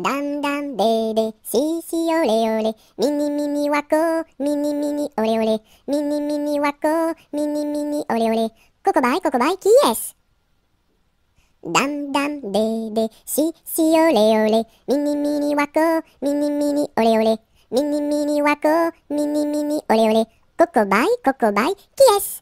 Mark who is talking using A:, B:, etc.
A: だんだんべーシー、ししオれおれ、みニみにわこ、みにみにおれおれ、みにみにわこ、みニみニおれおれ、ここばいここばいキエスだんだんべーシー、ししオれおれ、みニみにわこ、みにみにおれおれ、みにみにわこ、みニみニおれおれ、ここばいここばいキエ
B: ス